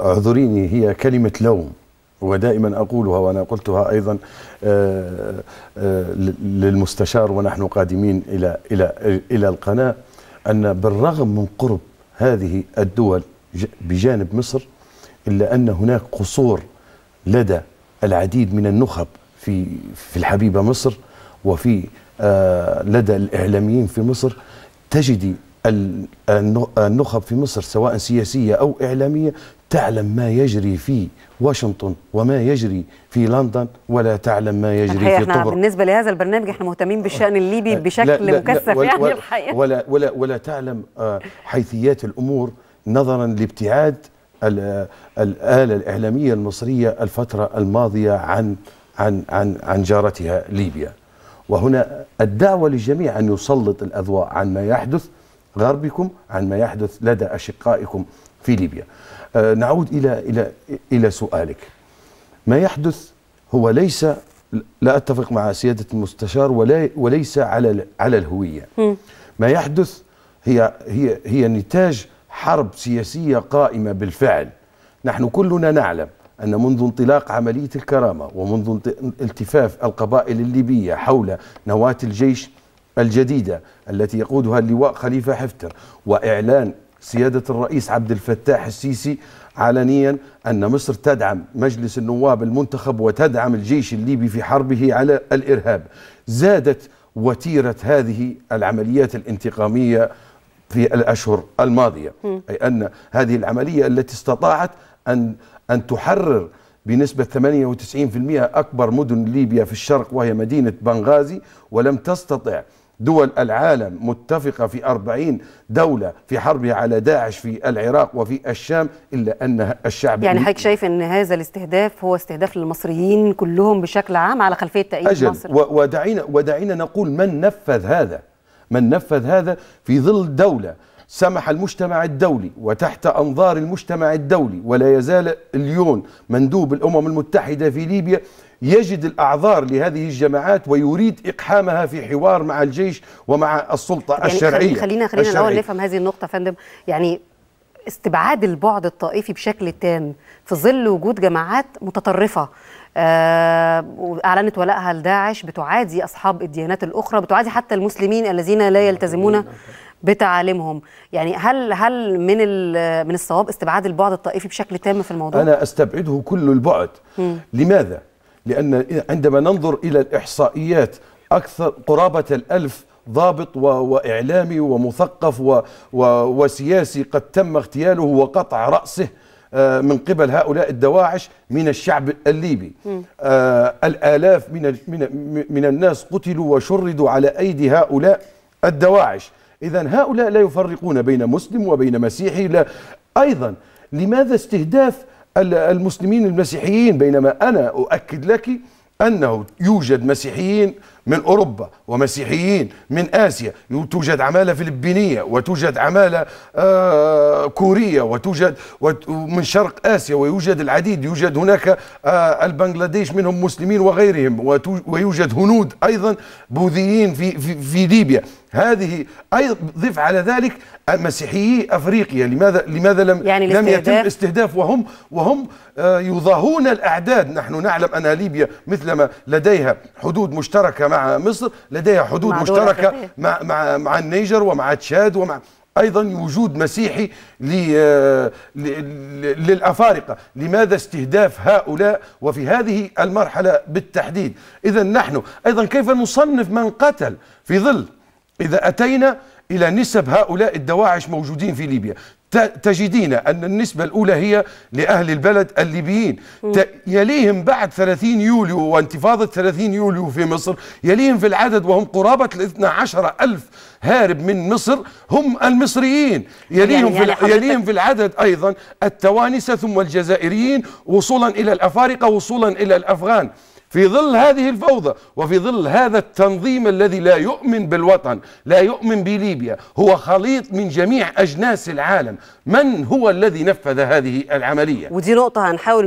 اعذريني هي كلمة لوم ودائما أقولها وأنا قلتها أيضا آه، آه، للمستشار ونحن قادمين إلى, إلى, إلى القناة أن بالرغم من قرب هذه الدول بجانب مصر إلا أن هناك قصور لدى العديد من النخب في, في الحبيبة مصر وفي آه، لدى الإعلاميين في مصر تجدي النخب في مصر سواء سياسية أو إعلامية تعلم ما يجري في واشنطن وما يجري في لندن ولا تعلم ما يجري في طبرق احنا بالنسبه لهذا البرنامج احنا مهتمين بالشان الليبي آه، بشكل لا لا مكثف لا ولا يعني الحقيقه ولا ولا ولا تعلم آه، حيثيات الامور نظرا لابتعاد آه، الاله الاعلاميه المصريه الفتره الماضيه عن عن عن عن جارتها ليبيا وهنا الدعوه للجميع ان يسلط الاضواء عن ما يحدث غربكم عن ما يحدث لدى اشقائكم في ليبيا آه، نعود إلى إلى إلى سؤالك ما يحدث هو ليس لا أتفق مع سيادة المستشار ولا وليس على على الهوية ما يحدث هي هي هي نتاج حرب سياسية قائمة بالفعل نحن كلنا نعلم أن منذ انطلاق عملية الكرامة ومنذ التفاف القبائل الليبية حول نواة الجيش الجديدة التي يقودها اللواء خليفة حفتر وإعلان سيادة الرئيس عبد الفتاح السيسي علنيا أن مصر تدعم مجلس النواب المنتخب وتدعم الجيش الليبي في حربه على الإرهاب زادت وتيرة هذه العمليات الانتقامية في الأشهر الماضية أي أن هذه العملية التي استطاعت أن, أن تحرر بنسبة 98% أكبر مدن ليبيا في الشرق وهي مدينة بنغازي ولم تستطع دول العالم متفقة في أربعين دولة في حربها على داعش في العراق وفي الشام إلا أن الشعب يعني حضرتك شايف أن هذا الاستهداف هو استهداف للمصريين كلهم بشكل عام على خلفية تأييد أجل مصر ودعينا, ودعينا نقول من نفذ هذا من نفذ هذا في ظل دولة سمح المجتمع الدولي وتحت أنظار المجتمع الدولي ولا يزال اليون مندوب الأمم المتحدة في ليبيا يجد الأعذار لهذه الجماعات ويريد إقحامها في حوار مع الجيش ومع السلطة يعني الشرعية خلينا خلينا الأول نفهم هذه النقطة فندم يعني استبعاد البعد الطائفي بشكل تام في ظل وجود جماعات متطرفة آه، أعلنت ولائها لداعش بتعادي أصحاب الديانات الأخرى بتعادي حتى المسلمين الذين لا يلتزمون بتعاليمهم يعني هل هل من من الصواب استبعاد البعد الطائفي بشكل تام في الموضوع؟ أنا أستبعده كل البعد م. لماذا؟ لأن عندما ننظر إلى الإحصائيات أكثر قرابة الألف ضابط وإعلامي ومثقف وسياسي قد تم اغتياله وقطع رأسه آه، من قبل هؤلاء الدواعش من الشعب الليبي آه الآلاف من, من, من الناس قتلوا وشردوا على أيدي هؤلاء الدواعش إذا هؤلاء لا يفرقون بين مسلم وبين مسيحي لا أيضا لماذا استهداف المسلمين المسيحيين بينما أنا أؤكد لك أنه يوجد مسيحيين من أوروبا ومسيحيين من آسيا توجد عمالة فلبينية وتوجد عمالة آه كورية وتوجد من شرق آسيا ويوجد العديد يوجد هناك آه البنغلاديش منهم مسلمين وغيرهم ويوجد هنود أيضا بوذيين في, في, في ليبيا هذه ايضا ضف على ذلك مسيحيي افريقيا يعني لماذا لماذا لم يعني لم يتم استهداف وهم وهم آه، يضاهون الاعداد نحن نعلم ان ليبيا مثلما لديها حدود مشتركه مع مصر لديها حدود مع مشتركه مع مع مع النيجر ومع تشاد ومع ايضا وجود مسيحي آه، للافارقه، لماذا استهداف هؤلاء وفي هذه المرحله بالتحديد؟ اذا نحن ايضا كيف نصنف من قتل في ظل إذا أتينا إلى نسب هؤلاء الدواعش موجودين في ليبيا تجدين أن النسبة الأولى هي لأهل البلد الليبيين يليهم بعد 30 يوليو وانتفاضة 30 يوليو في مصر يليهم في العدد وهم قرابة 12 ألف هارب من مصر هم المصريين يعني- يليهم, يعني في, يليهم في العدد أيضا التوانسة ثم الجزائريين وصولا إلى الأفارقة وصولا إلى الأفغان في ظل هذه الفوضى وفي ظل هذا التنظيم الذي لا يؤمن بالوطن لا يؤمن بليبيا هو خليط من جميع أجناس العالم من هو الذي نفذ هذه العملية ودي نقطة هنحاول